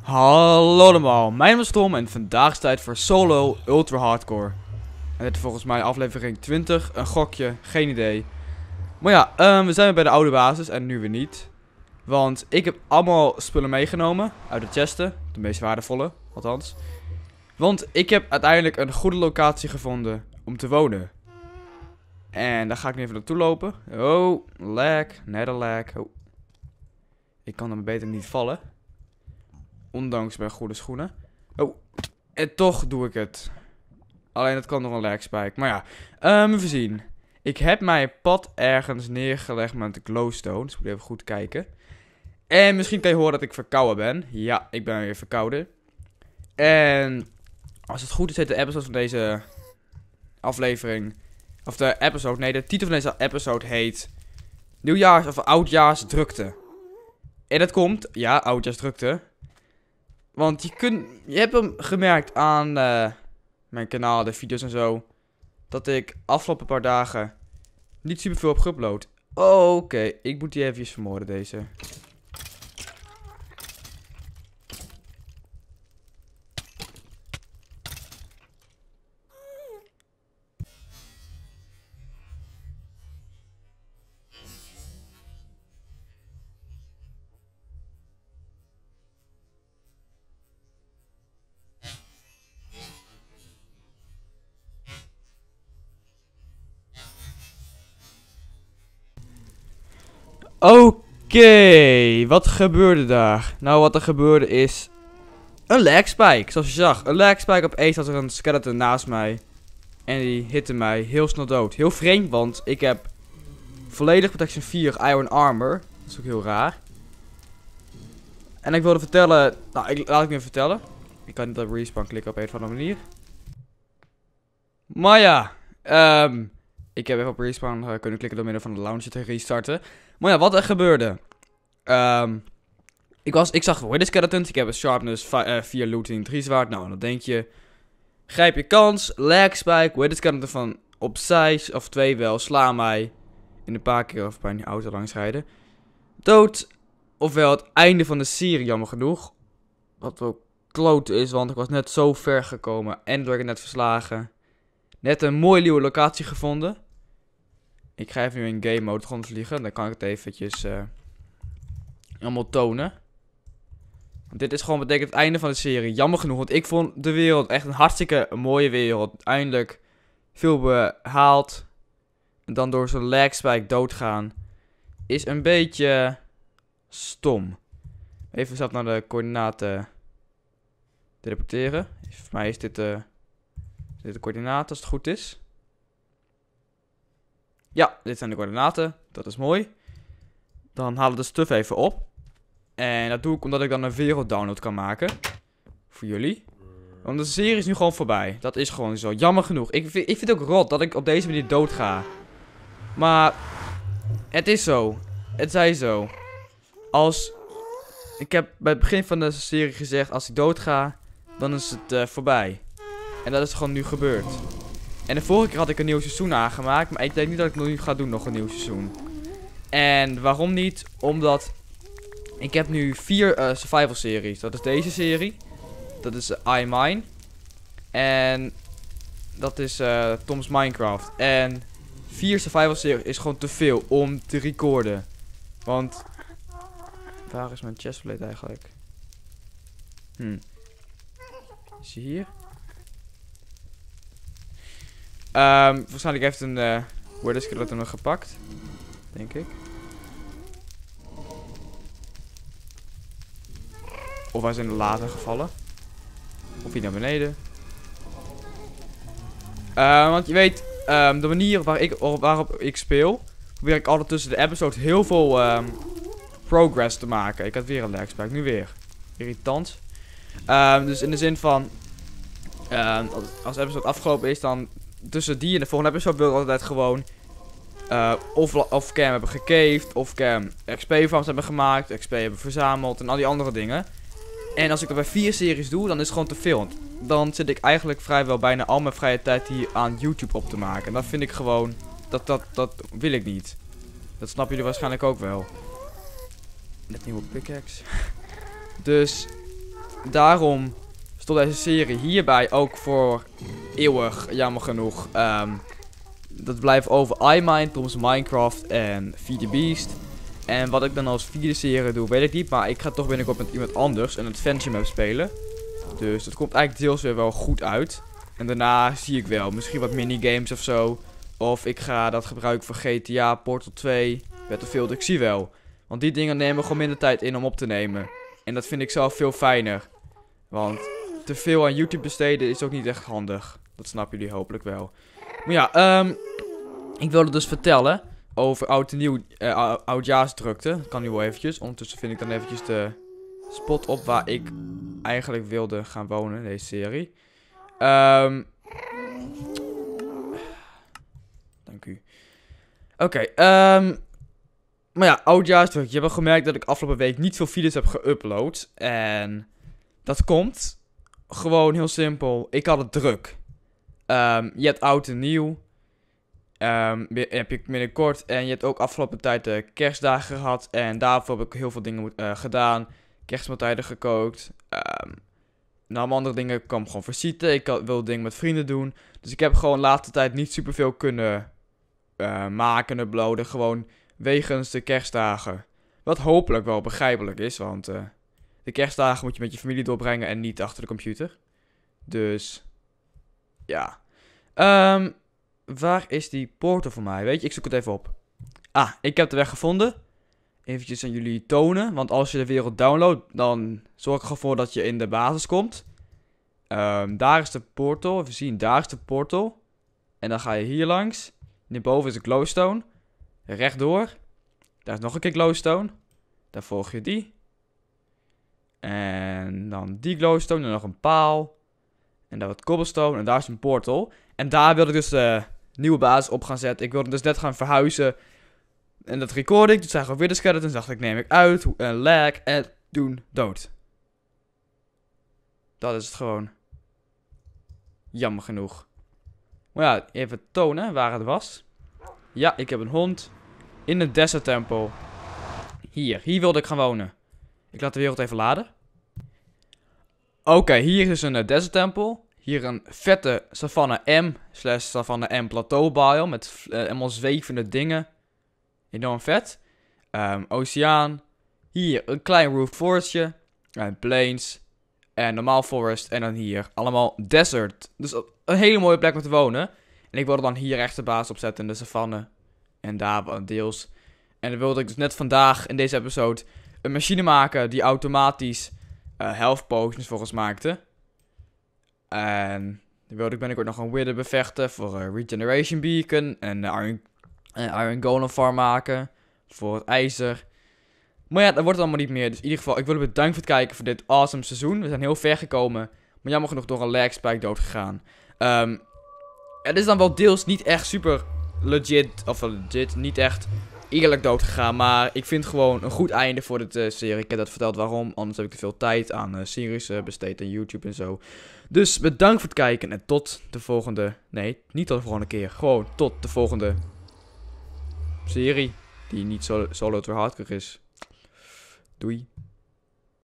Hallo allemaal, mijn naam is Tom en vandaag is het tijd voor Solo Ultra Hardcore. En dit is volgens mij aflevering 20, een gokje, geen idee. Maar ja, ehm, we zijn bij de oude basis en nu weer niet. Want ik heb allemaal spullen meegenomen uit de chesten, de meest waardevolle althans. Want ik heb uiteindelijk een goede locatie gevonden om te wonen. En daar ga ik nu even naartoe lopen. Oh, lag, net een lag. Oh. Ik kan dan beter niet vallen. Ondanks mijn goede schoenen. Oh, en toch doe ik het. Alleen dat kan nog een lag Maar ja, um, ehm, even zien. Ik heb mijn pad ergens neergelegd met de dus ik Moet even goed kijken. En misschien kan je horen dat ik verkouden ben. Ja, ik ben weer verkouden. En als het goed is, heet de episode van deze aflevering. Of de episode, nee, de titel van deze episode heet. Nieuwjaars of oudjaarsdrukte. En dat komt, ja, oudjaarsdrukte. Want je, kunt, je hebt hem gemerkt aan eh, mijn kanaal, de video's en zo. Dat ik afgelopen paar dagen niet superveel heb geüpload. Oké, ik moet die even vermoorden deze. Oké, wat gebeurde daar? Nou, wat er gebeurde is... Een lag spike, zoals je zag. Een lag spike opeens had er een skeleton naast mij. En die hitte mij heel snel dood. Heel vreemd, want ik heb volledig protection 4 iron armor. Dat is ook heel raar. En ik wilde vertellen... Nou, ik, laat ik me vertellen. Ik kan niet op respawn klikken op een of andere manier. Maar ja, ehm... Um, ik heb even op respawn eh, kunnen klikken door middel van de launcher te restarten. Maar ja, wat er gebeurde. Ehm, ik, was, ik zag Wither Skeletons. Ik heb een sharpness 4 looting 3 zwaard. Nou, dan denk je. Grijp je kans. Lag spike. Wither Skeleton van opzij. Of twee wel. Sla mij. In een paar keer of bij een auto langs rijden. Dood. Ofwel het einde van de serie, jammer genoeg. Wat wel kloot is, want ik was net zo ver gekomen. En door ik net verslagen. Net een mooie nieuwe locatie gevonden. Ik ga even nu in game mode vliegen. Dan kan ik het eventjes uh, allemaal tonen. dit is gewoon betekent het einde van de serie. Jammer genoeg, want ik vond de wereld echt een hartstikke mooie wereld. Eindelijk veel behaald. En dan door zo'n spike doodgaan. Is een beetje stom. Even zelf naar de coördinaten te reporteren. Voor mij is dit, uh, dit de coördinaten als het goed is. Ja, dit zijn de coördinaten. Dat is mooi. Dan haal ik de stuff even op. En dat doe ik omdat ik dan een werelddownload download kan maken. Voor jullie. Want de serie is nu gewoon voorbij. Dat is gewoon zo. Jammer genoeg. Ik vind, ik vind het ook rot dat ik op deze manier dood ga. Maar het is zo. Het zij zo. Als... Ik heb bij het begin van de serie gezegd, als ik dood ga, dan is het eh, voorbij. En dat is gewoon nu gebeurd. En de vorige keer had ik een nieuw seizoen aangemaakt. Maar ik denk niet dat ik nu ga doen, nog een nieuw seizoen. En waarom niet? Omdat ik heb nu vier eh, survival series. Dat is deze serie. Dat is uh, I Mine. En dat is eh, Tom's Minecraft. En vier survival series is gewoon te veel om te recorden. Want... Waar is mijn chestplate eigenlijk? Hm. Is hij hier? Um, waarschijnlijk heeft een uh, Word Skeleton hem gepakt. Denk ik. Of hij zijn de later gevallen. Of hier naar beneden. Uh, want je weet, um, de manier waar ik, waarop ik speel, probeer ik altijd tussen de episodes heel veel progress te maken. Ik had weer een lag spike, nu weer. Irritant. Um, dus in de zin van, als, als de episode afgelopen is, dan tussen die en de volgende episode wil ik altijd gewoon uh, of, of Cam hebben gecaved, of Cam XP farms hebben gemaakt, XP hebben verzameld en al die andere dingen. En als ik dat bij vier series doe, dan is het gewoon te veel. Dan zit ik eigenlijk vrijwel bijna al mijn vrije tijd hier aan YouTube op te maken. En dat vind ik gewoon, dat, dat, dat wil ik niet. Dat snap jullie waarschijnlijk ook wel. Met nieuwe pickaxe. dus daarom tot deze serie hierbij ook voor eeuwig, jammer genoeg. Ehm, dat blijft over IMind, Tom's Minecraft en Feed the Beast. En wat ik dan als vierde serie doe, weet ik niet. Maar ik ga toch binnenkort met iemand anders een adventure map spelen. Dus dat komt eigenlijk deels weer wel goed uit. En daarna zie ik wel, misschien wat minigames of zo. Of ik ga dat gebruiken voor GTA, Portal 2, Battlefield, ik zie wel. Want die dingen nemen gewoon minder tijd in om op te nemen. En dat vind ik zelf veel fijner. Want te veel aan YouTube besteden is ook niet echt handig. Dat snappen jullie hopelijk wel. Maar ja, ehm, ik wilde dus vertellen over oud en nieuw, eh, oudjaarsdrukte. kan nu wel eventjes. Ondertussen vind ik dan eventjes de spot op waar ik eigenlijk wilde gaan wonen in deze serie. Ehm, dank u. Oké, ehm, maar ja, oudjaarsdrukte. Je hebt wel gemerkt dat ik afgelopen week niet veel video's heb geüpload. En dat komt gewoon heel simpel. Ik had het druk. Ehm, je hebt oud en nieuw. Ehm, heb ik binnenkort. En je hebt ook afgelopen tijd de kerstdagen gehad. En daarvoor heb ik heel veel dingen eh, gedaan. Kerstmaaltijden gekookt. Um, andere dingen ik kwam gewoon visite. Ik wil wilde dingen met vrienden doen. Dus ik heb gewoon de laatste tijd niet superveel kunnen uh, maken, uploaden. Gewoon wegens de kerstdagen. Wat hopelijk wel begrijpelijk is, want... Eh, de kerstdagen moet je met je familie doorbrengen en niet achter de computer. Dus ja. Ehm, waar is die portal voor mij? Weet je, ik zoek het even op. Ah, ik heb de weg gevonden. Eventjes aan jullie tonen. Want als je de wereld downloadt, dan zorg ik ervoor dat je in de basis komt. Ehm, daar is de portal. Even zien, daar is de portal. En dan ga je hier langs. Hierboven is de glowstone. Rechtdoor. Daar is nog een keer glowstone. Daar volg je die. En dan die glowstone, en nog een paal. En dan wat cobblestone en daar is een portal. En daar wilde ik dus de nieuwe basis op gaan zetten. Ik wilde dus net gaan verhuizen. En dat recording, toen dus zag ik weer de skeletons. Dacht ik, neem ik uit, en lag en doen dood. Dat is het gewoon. Jammer genoeg. Maar ja, even tonen waar het was. Ja, ik heb een hond. In het desert tempel. Hier, hier wilde ik gaan wonen. Ik laat de wereld even laden. Oké, hier is een eh, desert tempel. Hier een vette savanne M slash savanne M plateau bio met uh, helemaal zwevende dingen. Enorm vet. Ehm, oceaan. Hier een klein roof forestje. En eh, plains. En normaal forest. En dan hier allemaal desert. Dus een hele mooie plek om te wonen. En ik wilde dan hier echt de baas opzetten in de savanne. En daar deels. En dat wilde ik dus net vandaag in deze episode een machine maken die automatisch uh, health potions volgens maakte. En dan wilde ik binnenkort nog een Wither bevechten voor een eh, Regeneration Beacon. En een eh, Iron, Iron Golem Farm maken voor ijzer. Maar ja, dat wordt het allemaal niet meer. Dus in ieder geval, ik wil bedanken voor het kijken voor dit awesome seizoen. We zijn heel ver gekomen. Maar jammer genoeg door een lag spike dood gegaan. Um, het is dan wel deels niet echt super legit. Of legit, niet echt eerlijk dood gegaan. Maar ik vind gewoon een goed einde voor de eh, serie. Ik heb dat verteld waarom. Anders heb ik te veel tijd aan eh, series eh, besteed en YouTube en zo. Dus bedankt voor het kijken. En tot de volgende. Nee, niet tot de volgende keer. Gewoon tot de volgende serie. Die niet solo, solo to hardcore is. Doei.